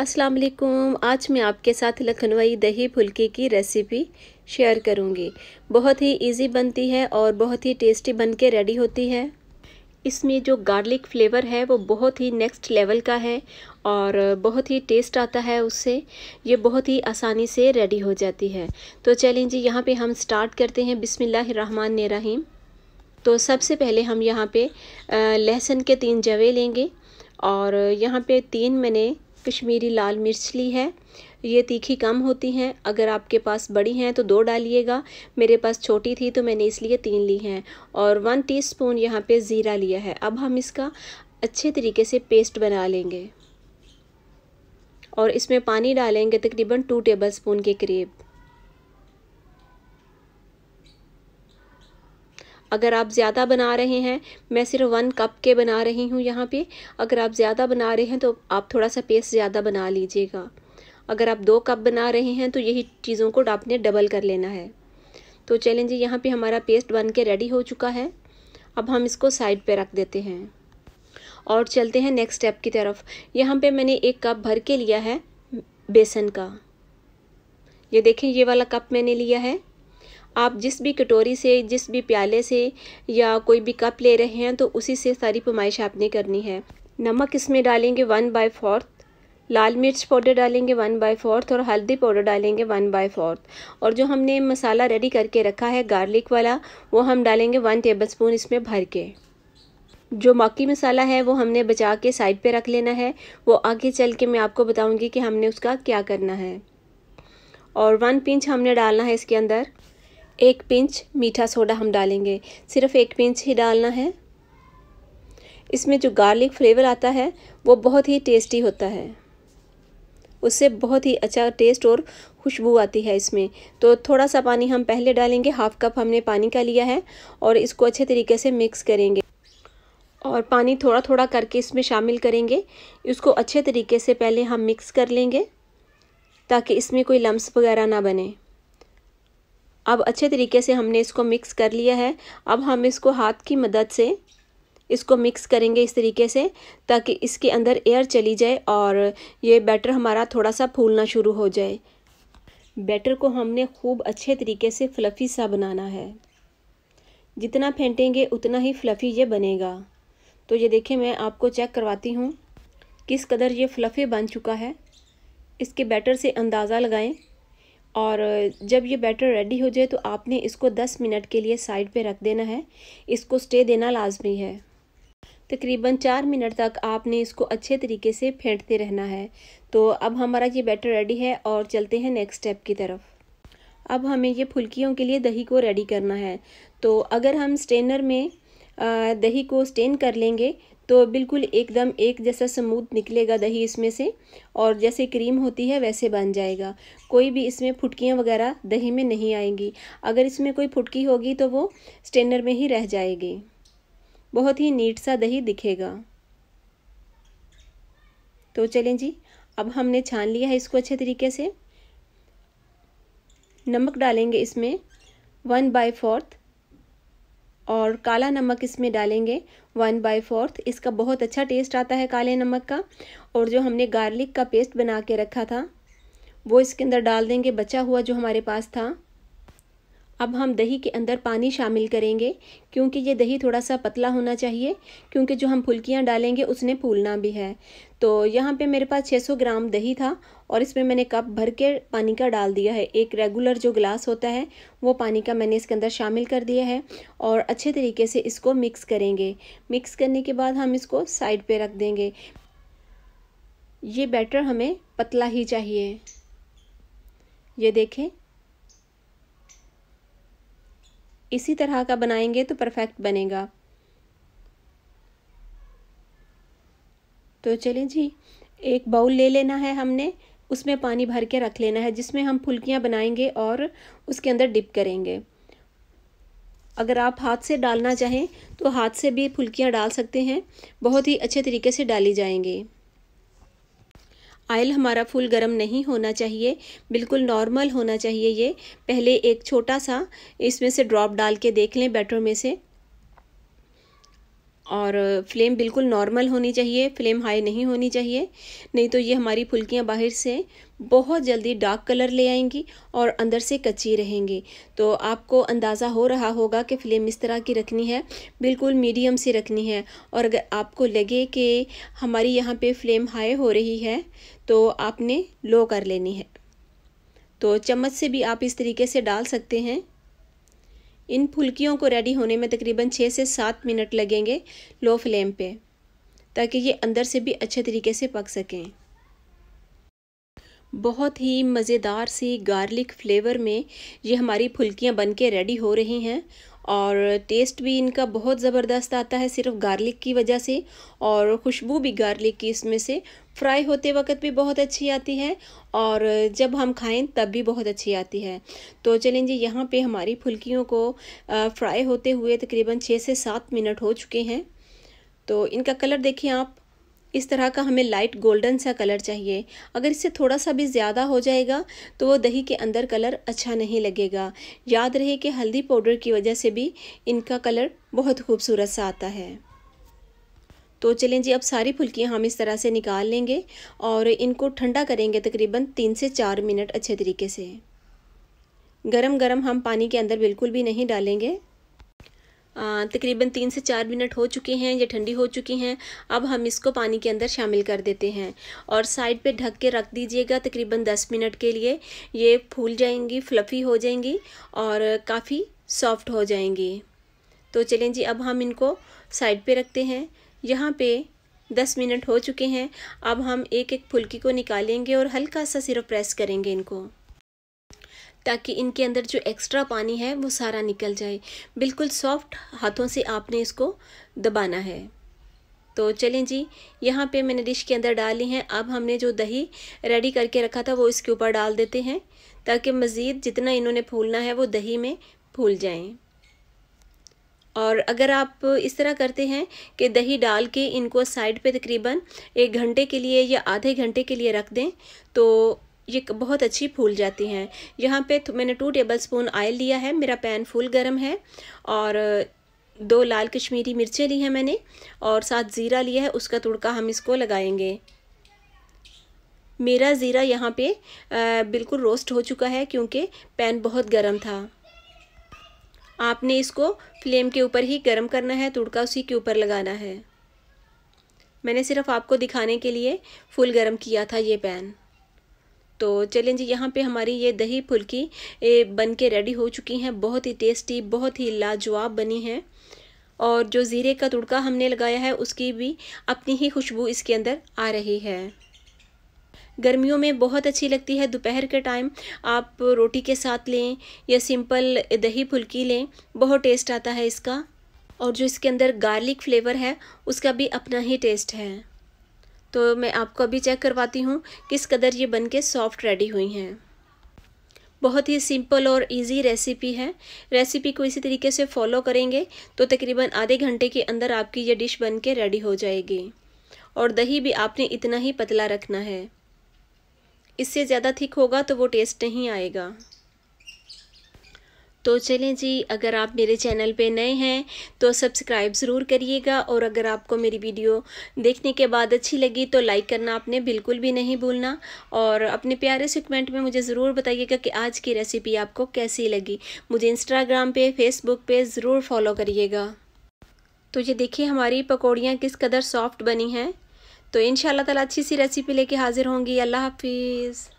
अस्सलाम वालेकुम आज मैं आपके साथ लखनवाई दही फुलके की रेसिपी शेयर करूंगी बहुत ही इजी बनती है और बहुत ही टेस्टी बन के रेडी होती है इसमें जो गार्लिक फ्लेवर है वो बहुत ही नेक्स्ट लेवल का है और बहुत ही टेस्ट आता है उससे ये बहुत ही आसानी से रेडी हो जाती है तो चलें जी यहाँ पे हम स्टार्ट करते हैं बिसमीम तो सबसे पहले हम यहाँ पे लहसुन के तीन जवे लेंगे और यहाँ पे तीन मैंने कश्मीरी लाल मिर्च ली है ये तीखी कम होती हैं अगर आपके पास बड़ी हैं तो दो डालिएगा मेरे पास छोटी थी तो मैंने इसलिए तीन ली हैं और वन टीस्पून यहाँ पे ज़ीरा लिया है अब हम इसका अच्छे तरीके से पेस्ट बना लेंगे और इसमें पानी डालेंगे तकरीबन टू टेबल स्पून के करीब अगर आप ज़्यादा बना रहे हैं मैं सिर्फ वन कप के बना रही हूँ यहाँ पे अगर आप ज़्यादा बना रहे हैं तो आप थोड़ा सा पेस्ट ज़्यादा बना लीजिएगा अगर आप दो कप बना रहे हैं तो यही चीज़ों को आपने डबल कर लेना है तो चैलेंज यहाँ पे हमारा पेस्ट बन के रेडी हो चुका है अब हम इसको साइड पे रख देते हैं और चलते हैं नेक्स्ट स्टेप की तरफ यहाँ पे मैंने एक कप भर के लिया है बेसन का ये देखें ये वाला कप मैंने लिया है आप जिस भी कटोरी से जिस भी प्याले से या कोई भी कप ले रहे हैं तो उसी से सारी पमाइश आपने करनी है नमक इसमें डालेंगे वन बाई फोर्थ लाल मिर्च पाउडर डालेंगे वन बाई फोर्थ और हल्दी पाउडर डालेंगे वन बाई फोर्थ और जो हमने मसाला रेडी करके रखा है गार्लिक वाला वो हम डालेंगे वन टेबल स्पून इसमें भर के जो मक्की मसाला है वो हमने बचा के साइड पे रख लेना है वो आगे चल के मैं आपको बताऊंगी कि हमने उसका क्या करना है और वन पिंच हमने डालना है इसके अंदर एक पिंच मीठा सोडा हम डालेंगे सिर्फ एक पिंच ही डालना है इसमें जो गार्लिक फ्लेवर आता है वो बहुत ही टेस्टी होता है उससे बहुत ही अच्छा टेस्ट और खुशबू आती है इसमें तो थोड़ा सा पानी हम पहले डालेंगे हाफ़ कप हमने पानी का लिया है और इसको अच्छे तरीके से मिक्स करेंगे और पानी थोड़ा थोड़ा करके इसमें शामिल करेंगे इसको अच्छे तरीके से पहले हम मिक्स कर लेंगे ताकि इसमें कोई लम्स वगैरह ना बने अब अच्छे तरीके से हमने इसको मिक्स कर लिया है अब हम इसको हाथ की मदद से इसको मिक्स करेंगे इस तरीके से ताकि इसके अंदर एयर चली जाए और ये बैटर हमारा थोड़ा सा फूलना शुरू हो जाए बैटर को हमने खूब अच्छे तरीके से फ्लफ़ी सा बनाना है जितना फेंटेंगे उतना ही फ्लफ़ी ये बनेगा तो ये देखिए मैं आपको चेक करवाती हूँ किस कदर ये फ्लफ़ी बन चुका है इसके बैटर से अंदाज़ा लगाएं और जब ये बैटर रेडी हो जाए तो आपने इसको 10 मिनट के लिए साइड पे रख देना है इसको स्टे देना लाजमी है तकरीबन चार मिनट तक आपने इसको अच्छे तरीके से फेंटते रहना है तो अब हमारा ये बैटर रेडी है और चलते हैं नेक्स्ट स्टेप की तरफ अब हमें ये फुल्कियों के लिए दही को रेडी करना है तो अगर हम स्टेनर में दही को स्टेन कर लेंगे तो बिल्कुल एकदम एक जैसा स्मूथ निकलेगा दही इसमें से और जैसे क्रीम होती है वैसे बन जाएगा कोई भी इसमें फुटकियाँ वगैरह दही में नहीं आएंगी अगर इसमें कोई फुटकी होगी तो वो स्टेनर में ही रह जाएगी बहुत ही नीट सा दही दिखेगा तो चलें जी अब हमने छान लिया है इसको अच्छे तरीके से नमक डालेंगे इसमें वन बाई फोर्थ और काला नमक इसमें डालेंगे वन बाई फोर्थ इसका बहुत अच्छा टेस्ट आता है काले नमक का और जो हमने गार्लिक का पेस्ट बना के रखा था वो इसके अंदर डाल देंगे बचा हुआ जो हमारे पास था अब हम दही के अंदर पानी शामिल करेंगे क्योंकि ये दही थोड़ा सा पतला होना चाहिए क्योंकि जो हम फुल्कियाँ डालेंगे उसने फूलना भी है तो यहाँ पे मेरे पास 600 ग्राम दही था और इसमें मैंने कप भर के पानी का डाल दिया है एक रेगुलर जो ग्लास होता है वो पानी का मैंने इसके अंदर शामिल कर दिया है और अच्छे तरीके से इसको मिक्स करेंगे मिक्स करने के बाद हम इसको साइड पर रख देंगे ये बैटर हमें पतला ही चाहिए ये देखें इसी तरह का बनाएंगे तो परफेक्ट बनेगा तो चलें जी एक बाउल ले लेना है हमने उसमें पानी भर के रख लेना है जिसमें हम फुलकियाँ बनाएंगे और उसके अंदर डिप करेंगे अगर आप हाथ से डालना चाहें तो हाथ से भी फुलकियाँ डाल सकते हैं बहुत ही अच्छे तरीके से डाली जाएंगी आयल हमारा फुल गर्म नहीं होना चाहिए बिल्कुल नॉर्मल होना चाहिए ये पहले एक छोटा सा इसमें से ड्रॉप डाल के देख लें बैटर में से और फ्लेम बिल्कुल नॉर्मल होनी चाहिए फ्लेम हाई नहीं होनी चाहिए नहीं तो ये हमारी फुलकियाँ बाहर से बहुत जल्दी डार्क कलर ले आएंगी और अंदर से कच्ची रहेंगी तो आपको अंदाज़ा हो रहा होगा कि फ्लेम इस तरह की रखनी है बिल्कुल मीडियम से रखनी है और अगर आपको लगे कि हमारी यहाँ पे फ्लेम हाई हो रही है तो आपने लो कर लेनी है तो चम्मच से भी आप इस तरीके से डाल सकते हैं इन फुलकियों को रेडी होने में तकरीबन छः से सात मिनट लगेंगे लो फ्लेम पे ताकि ये अंदर से भी अच्छे तरीके से पक सकें बहुत ही मज़ेदार सी गार्लिक फ्लेवर में ये हमारी फुलकियाँ बन के रेडी हो रही हैं और टेस्ट भी इनका बहुत ज़बरदस्त आता है सिर्फ गार्लिक की वजह से और खुशबू भी गार्लिक की इसमें से फ्राई होते वक्त भी बहुत अच्छी आती है और जब हम खाएं तब भी बहुत अच्छी आती है तो चलें जी यहाँ पे हमारी फुल्कियों को फ्राई होते हुए तकरीबन छः से सात मिनट हो चुके हैं तो इनका कलर देखिए आप इस तरह का हमें लाइट गोल्डन सा कलर चाहिए अगर इससे थोड़ा सा भी ज़्यादा हो जाएगा तो वो दही के अंदर कलर अच्छा नहीं लगेगा याद रहे कि हल्दी पाउडर की वजह से भी इनका कलर बहुत खूबसूरत सा आता है तो चलें जी अब सारी फुल्कियाँ हम इस तरह से निकाल लेंगे और इनको ठंडा करेंगे तकरीबन तीन से चार मिनट अच्छे तरीके से गरम गरम हम पानी के अंदर बिल्कुल भी नहीं डालेंगे तकरीबन तीन से चार मिनट हो चुके हैं ये ठंडी हो चुकी हैं अब हम इसको पानी के अंदर शामिल कर देते हैं और साइड पे ढक के रख दीजिएगा तकरीबन दस मिनट के लिए ये फूल जाएंगी फ्लफ़ी हो जाएंगी और काफ़ी सॉफ्ट हो जाएंगी तो चलें जी अब हम इनको साइड पे रखते हैं यहाँ पे दस मिनट हो चुके हैं अब हम एक एक फुल्की को निकालेंगे और हल्का सा सिर्फ प्रेस करेंगे इनको ताकि इनके अंदर जो एक्स्ट्रा पानी है वो सारा निकल जाए बिल्कुल सॉफ्ट हाथों से आपने इसको दबाना है तो चलें जी यहाँ पे मैंने डिश के अंदर डाली हैं अब हमने जो दही रेडी करके रखा था वो इसके ऊपर डाल देते हैं ताकि मज़ीद जितना इन्होंने फूलना है वो दही में फूल जाएं और अगर आप इस तरह करते हैं कि दही डाल के इनको साइड पे तकरीबन एक घंटे के लिए या आधे घंटे के लिए रख दें तो ये बहुत अच्छी फूल जाती हैं यहाँ पे मैंने टू टेबल स्पून ऑयल लिया है मेरा पैन फुल गर्म है और दो लाल कश्मीरी मिर्चें ली हैं मैंने और साथ ज़ीरा लिया है उसका तुड़का हम इसको लगाएंगे मेरा ज़ीरा यहाँ पे बिल्कुल रोस्ट हो चुका है क्योंकि पैन बहुत गर्म था आपने इसको फ्लेम के ऊपर ही गर्म करना है तुड़का उसी के ऊपर लगाना है मैंने सिर्फ आपको दिखाने के लिए फुल गर्म किया था ये पैन तो चलें जी यहाँ पे हमारी ये दही फुल्की बन के रेडी हो चुकी हैं बहुत ही टेस्टी बहुत ही लाजवाब बनी है और जो ज़ीरे का तुड़का हमने लगाया है उसकी भी अपनी ही खुशबू इसके अंदर आ रही है गर्मियों में बहुत अच्छी लगती है दोपहर के टाइम आप रोटी के साथ लें या सिंपल दही फुल्की लें बहुत टेस्ट आता है इसका और जो इसके अंदर गार्लिक फ्लेवर है उसका भी अपना ही टेस्ट है तो मैं आपको अभी चेक करवाती हूँ किस कदर ये बन के सॉफ्ट रेडी हुई हैं बहुत ही सिंपल और इजी रेसिपी है रेसिपी को इसी तरीके से फॉलो करेंगे तो तकरीबन आधे घंटे के अंदर आपकी ये डिश बन के रेडी हो जाएगी और दही भी आपने इतना ही पतला रखना है इससे ज़्यादा थिक होगा तो वो टेस्ट नहीं आएगा तो चलें जी अगर आप मेरे चैनल पे नए हैं तो सब्सक्राइब ज़रूर करिएगा और अगर आपको मेरी वीडियो देखने के बाद अच्छी लगी तो लाइक करना आपने बिल्कुल भी नहीं भूलना और अपने प्यारे से कमेंट में मुझे ज़रूर बताइएगा कि आज की रेसिपी आपको कैसी लगी मुझे इंस्टाग्राम पर फेसबुक पर ज़रूर फॉलो करिएगा तो ये देखिए हमारी पकौड़ियाँ किस कदर सॉफ्ट बनी हैं तो इन ताला अच्छी सी रेसिपी लेके हाज़िर होंगी अल्लाह हाफिज़